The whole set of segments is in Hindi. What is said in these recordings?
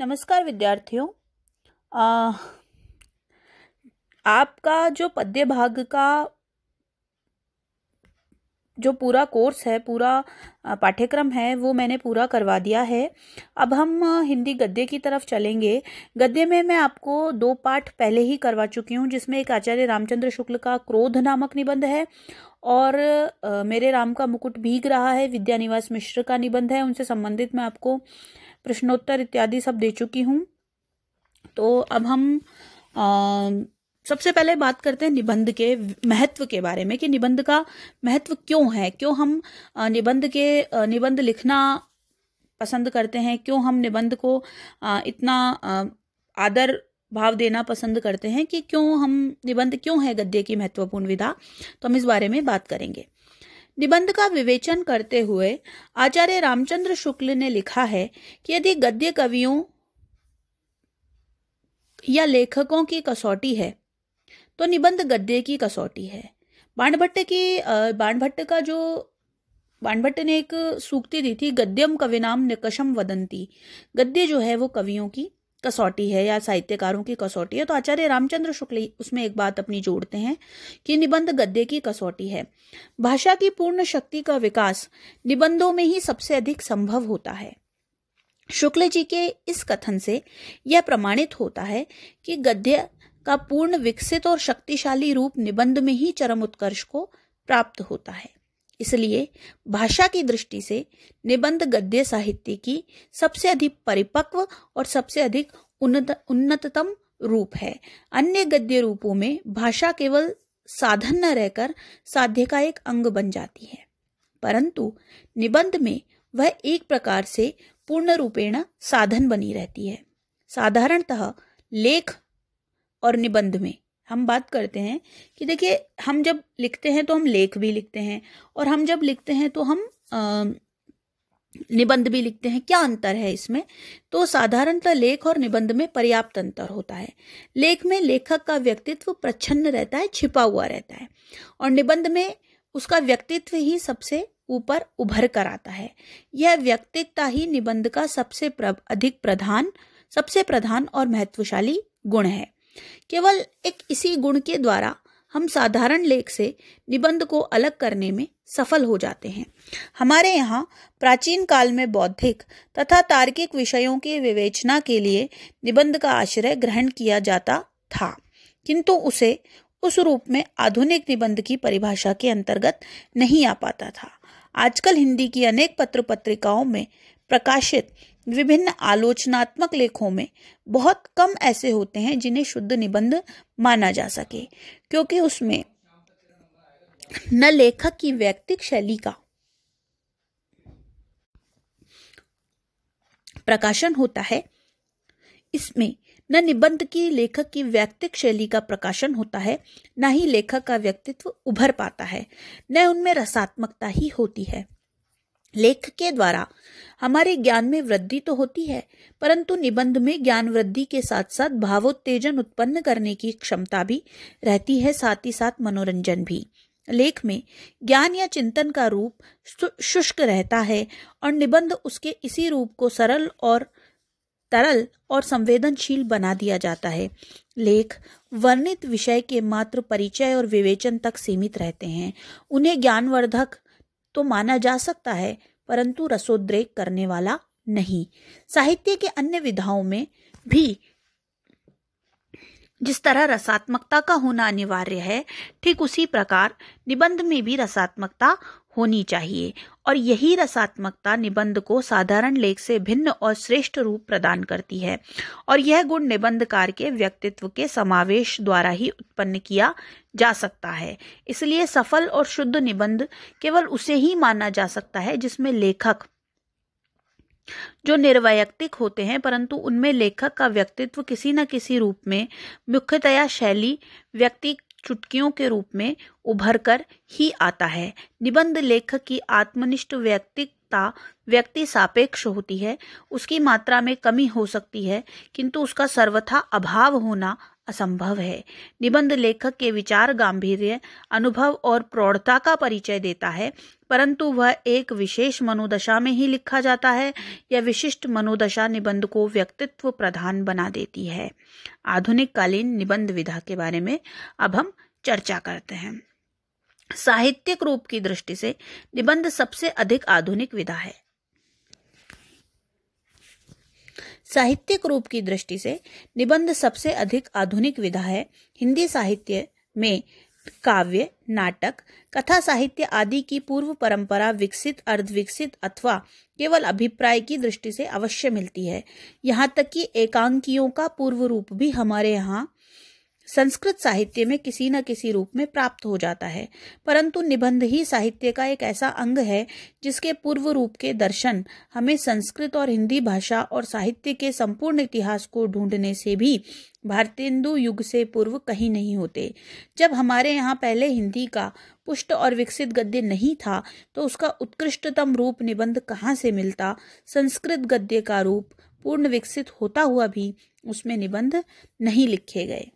नमस्कार विद्यार्थियों आपका जो पद्य भाग का जो पूरा कोर्स है पूरा पाठ्यक्रम है वो मैंने पूरा करवा दिया है अब हम हिंदी गद्य की तरफ चलेंगे गद्य में मैं आपको दो पाठ पहले ही करवा चुकी हूँ जिसमें एक आचार्य रामचंद्र शुक्ल का क्रोध नामक निबंध है और मेरे राम का मुकुट भीग रहा है विद्यानिवास मिश्र का निबंध है उनसे संबंधित मैं आपको प्रश्नोत्तर इत्यादि सब दे चुकी हूं तो अब हम आ, सबसे पहले बात करते हैं निबंध के महत्व के बारे में कि निबंध का महत्व क्यों है क्यों हम निबंध के निबंध लिखना पसंद करते हैं क्यों हम निबंध को इतना आदर भाव देना पसंद करते हैं कि क्यों हम निबंध क्यों है गद्य की महत्वपूर्ण विधा तो हम इस बारे में बात करेंगे निबंध का विवेचन करते हुए आचार्य रामचंद्र शुक्ल ने लिखा है कि यदि गद्य कवियों या लेखकों की कसौटी है तो निबंध गद्य की कसौटी है बाणभट्ट की बाणभट्ट का जो बाणभट्ट ने एक सूक्ति दी थी गद्यम कविनाम निकषम वदंती गद्य जो है वो कवियों की कसौटी है या साहित्यकारों की कसौटी है तो आचार्य रामचंद्र शुक्ल उसमें एक बात अपनी जोड़ते हैं कि निबंध गद्य की कसौटी है भाषा की पूर्ण शक्ति का विकास निबंधों में ही सबसे अधिक संभव होता है शुक्ल जी के इस कथन से यह प्रमाणित होता है कि गद्य का पूर्ण विकसित और शक्तिशाली रूप निबंध में ही चरम उत्कर्ष को प्राप्त होता है इसलिए भाषा की दृष्टि से निबंध गद्य साहित्य की सबसे अधिक परिपक्व और सबसे अधिक उन्नत उन्नततम रूप है अन्य गद्य रूपों में भाषा केवल साधन न रहकर साध्य का एक अंग बन जाती है परंतु निबंध में वह एक प्रकार से पूर्ण रूपेण साधन बनी रहती है साधारणतः लेख और निबंध में हम बात करते हैं कि देखिए हम जब लिखते हैं तो हम लेख भी लिखते हैं और हम जब लिखते हैं तो हम निबंध भी लिखते हैं क्या अंतर है इसमें तो साधारणतः लेख और निबंध में पर्याप्त अंतर होता है लेख में लेखक का व्यक्तित्व प्रच्छन्न रहता है छिपा हुआ रहता है और निबंध में उसका व्यक्तित्व ही सबसे ऊपर उभर कर आता है यह व्यक्तित्व ही निबंध का सबसे अधिक प्रधान सबसे प्रधान और महत्वशाली गुण है केवल एक इसी गुण के द्वारा हम साधारण लेख से निबंध को अलग करने में सफल हो जाते हैं हमारे यहाँ प्राचीन काल में बौद्धिक तथा तार्किक विषयों की विवेचना के लिए निबंध का आश्रय ग्रहण किया जाता था किंतु उसे उस रूप में आधुनिक निबंध की परिभाषा के अंतर्गत नहीं आ पाता था आजकल हिंदी की अनेक पत्र पत्रिकाओं में प्रकाशित विभिन्न आलोचनात्मक लेखों में बहुत कम ऐसे होते हैं जिन्हें शुद्ध निबंध माना जा सके क्योंकि उसमें न लेखक की व्यक्तिक शैली का प्रकाशन होता है इसमें न निबंध की लेखक की व्यक्तिक शैली का प्रकाशन होता है न ही लेखक का व्यक्तित्व उभर पाता है न उनमें रसात्मकता ही होती है लेख के द्वारा हमारे ज्ञान में वृद्धि तो होती है परंतु निबंध में ज्ञान वृद्धि के साथ साथ भावोत्तेजन उत्पन्न करने की क्षमता भी रहती है साथ ही साथ मनोरंजन भी लेख में ज्ञान या चिंतन का रूप शुष्क रहता है और निबंध उसके इसी रूप को सरल और तरल और संवेदनशील बना दिया जाता है लेख वर्णित विषय के मात्र परिचय और विवेचन तक सीमित रहते हैं उन्हें ज्ञानवर्धक तो माना जा सकता है परंतु रसोद्रेक करने वाला नहीं साहित्य के अन्य विधाओं में भी जिस तरह रसात्मकता का होना अनिवार्य है ठीक उसी प्रकार निबंध में भी रसात्मकता होनी चाहिए और यही रसात्मकता निबंध को साधारण लेख से भिन्न और श्रेष्ठ रूप प्रदान करती है और यह गुण निबंधकार के व्यक्तित्व के समावेश द्वारा ही उत्पन्न किया जा सकता है इसलिए सफल और शुद्ध निबंध केवल उसे ही माना जा सकता है जिसमें लेखक जो निर्वैयक्तिक होते हैं परंतु उनमें लेखक का व्यक्तित्व किसी न किसी रूप में मुख्यतया शैली व्यक्ति चुटकियों के रूप में उभर कर ही आता है निबंध लेखक की आत्मनिष्ठ व्यक्तिक व्यक्ति सापेक्ष होती है उसकी मात्रा में कमी हो सकती है किंतु उसका सर्वथा अभाव होना असंभव है निबंध लेखक के विचार गांभीर्य अनुभव और प्रौढ़ता का परिचय देता है परंतु वह एक विशेष मनोदशा में ही लिखा जाता है यह विशिष्ट मनोदशा निबंध को व्यक्तित्व प्रधान बना देती है आधुनिक कालीन निबंध विधा के बारे में अब हम चर्चा करते हैं साहित्यिक रूप की दृष्टि से निबंध सबसे अधिक आधुनिक विधा है साहित्यिक रूप की दृष्टि से निबंध सबसे अधिक आधुनिक विधा है हिंदी साहित्य में काव्य नाटक कथा साहित्य आदि की पूर्व परंपरा विकसित अर्धविकसित अथवा केवल अभिप्राय की दृष्टि से अवश्य मिलती है यहाँ तक कि एकांकियों का पूर्व रूप भी हमारे यहाँ संस्कृत साहित्य में किसी न किसी रूप में प्राप्त हो जाता है परंतु निबंध ही साहित्य का एक ऐसा अंग है जिसके पूर्व रूप के दर्शन हमें संस्कृत और हिंदी भाषा और साहित्य के संपूर्ण इतिहास को ढूंढने से भी भारतेंदु युग से पूर्व कहीं नहीं होते जब हमारे यहाँ पहले हिंदी का पुष्ट और विकसित गद्य नहीं था तो उसका उत्कृष्टतम रूप निबंध कहाँ से मिलता संस्कृत गद्य का रूप पूर्ण विकसित होता हुआ भी उसमें निबंध नहीं लिखे गए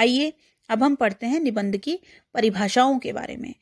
आइए अब हम पढ़ते हैं निबंध की परिभाषाओं के बारे में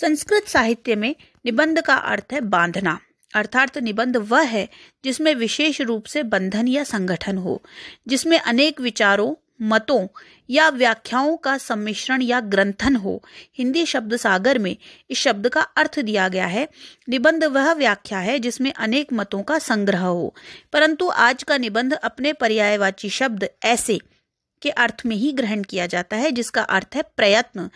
संस्कृत साहित्य में निबंध का अर्थ है बांधना अर्थात निबंध वह है जिसमें विशेष रूप से बंधन या संगठन हो जिसमें अनेक विचारों मतों या व्याख्याओं का सम्मिश्रण या ग्रंथन हो हिंदी शब्द सागर में इस शब्द का अर्थ दिया गया है निबंध वह व्याख्या है जिसमें अनेक मतों का संग्रह हो परंतु आज का निबंध अपने पर्यायवाची शब्द ऐसे के अर्थ में ही ग्रहण किया जाता है जिसका अर्थ है प्रयत्न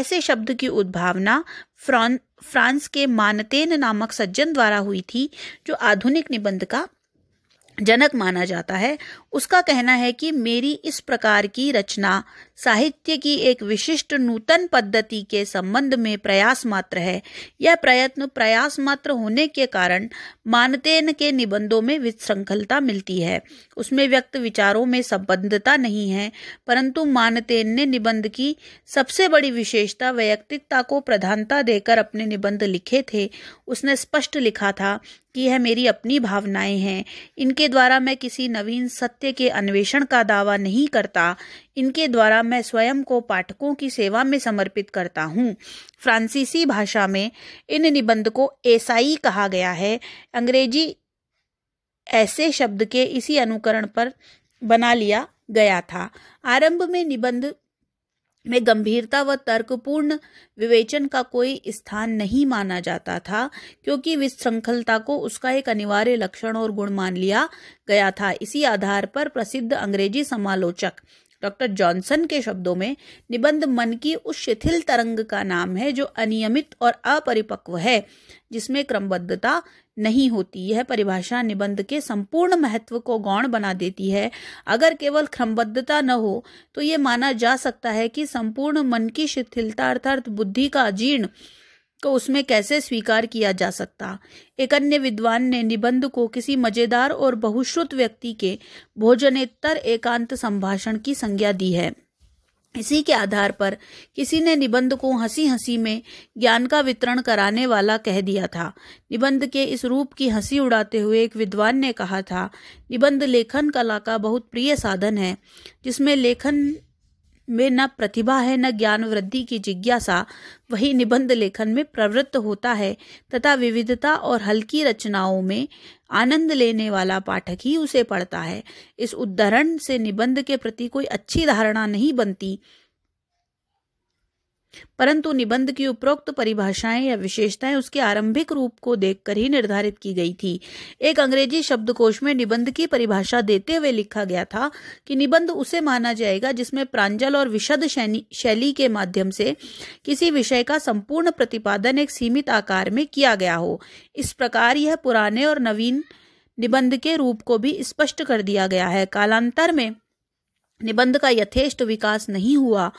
ऐसे शब्द की उद्भावना फ्रांस के मानतेन नामक सज्जन द्वारा हुई थी जो आधुनिक निबंध का जनक माना जाता है उसका कहना है कि मेरी इस प्रकार की रचना साहित्य की एक विशिष्ट नूतन पद्धति के संबंध में प्रयास मात्र है यह प्रयत्न प्रयास मात्र होने के कारण मानतेन के निबंधों में विश्रृंखलता मिलती है उसमें व्यक्त विचारों में संबद्धता नहीं है परंतु मानतेन ने निबंध की सबसे बड़ी विशेषता वैयक्तिकता को प्रधानता देकर अपने निबंध लिखे थे उसने स्पष्ट लिखा था की है मेरी अपनी भावनाएं हैं इनके द्वारा मैं किसी नवीन सत्य के अन्वेषण का दावा नहीं करता इनके द्वारा मैं स्वयं को पाठकों की सेवा में समर्पित करता हूँ फ्रांसीसी भाषा में इन निबंध को एसाई कहा गया है अंग्रेजी ऐसे शब्द के इसी अनुकरण पर बना लिया गया था आरंभ में निबंध में गंभीरता व तर्कपूर्ण विवेचन का कोई स्थान नहीं माना जाता था क्योंकि विश्रृंखलता को उसका एक अनिवार्य लक्षण और गुण मान लिया गया था इसी आधार पर प्रसिद्ध अंग्रेजी समालोचक डॉक्टर जॉनसन के शब्दों में निबंध मन की उस शिथिल तरंग का नाम है जो अनियमित और अपरिपक्व है जिसमें क्रमबद्धता नहीं होती यह परिभाषा निबंध के संपूर्ण महत्व को गौण बना देती है अगर केवल क्रमबद्धता न हो तो ये माना जा सकता है कि संपूर्ण मन की शिथिलता अर्थात बुद्धि का अजीर्ण तो उसमें कैसे स्वीकार किया जा सकता एक अन्य विद्वान ने निबंध को किसी मजेदार और बहुश्रुत व्यक्ति के भोजनेतर एकांत संभाषण की संज्ञा दी है इसी के आधार पर किसी ने निबंध को हंसी हंसी में ज्ञान का वितरण कराने वाला कह दिया था निबंध के इस रूप की हंसी उड़ाते हुए एक विद्वान ने कहा था निबंध लेखन कला का बहुत प्रिय साधन है जिसमें लेखन में न प्रतिभा है न ज्ञान वृद्धि की जिज्ञासा वही निबंध लेखन में प्रवृत्त होता है तथा विविधता और हल्की रचनाओं में आनंद लेने वाला पाठक ही उसे पढ़ता है इस उदाहरण से निबंध के प्रति कोई अच्छी धारणा नहीं बनती परंतु निबंध की उपरोक्त परिभाषाएं या विशेषताएं उसके आरंभिक रूप को देखकर ही निर्धारित की गई थी एक अंग्रेजी शब्दकोश में निबंध की परिभाषा देते हुए लिखा गया था कि निबंध उसे माना जाएगा जिसमें प्रांजल और विशद शैली के माध्यम से किसी विषय का संपूर्ण प्रतिपादन एक सीमित आकार में किया गया हो इस प्रकार यह पुराने और नवीन निबंध के रूप को भी स्पष्ट कर दिया गया है कालांतर में निबंध का यथेष्ट विकास नहीं हुआ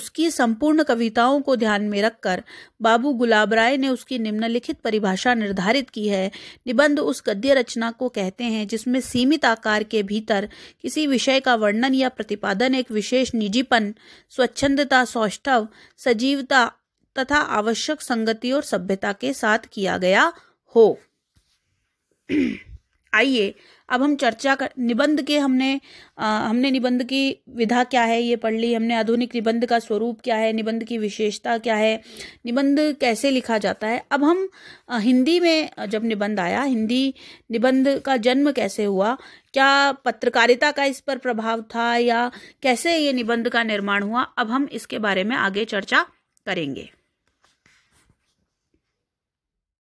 उसकी संपूर्ण कविताओं को ध्यान में रखकर बाबू गुलाब राय ने उसकी निम्नलिखित परिभाषा निर्धारित की है निबंध उस गद्य रचना को कहते हैं जिसमें सीमित आकार के भीतर किसी विषय का वर्णन या प्रतिपादन एक विशेष निजीपन स्वच्छंदता सौष्ठव सजीवता तथा आवश्यक संगति और सभ्यता के साथ किया गया हो आइए अब हम चर्चा कर निबंध के हमने आ, हमने निबंध की विधा क्या है ये पढ़ ली हमने आधुनिक निबंध का स्वरूप क्या है निबंध की विशेषता क्या है निबंध कैसे लिखा जाता है अब हम आ, हिंदी में जब निबंध आया हिंदी निबंध का जन्म कैसे हुआ क्या पत्रकारिता का इस पर प्रभाव था या कैसे ये निबंध का निर्माण हुआ अब हम इसके बारे में आगे चर्चा करेंगे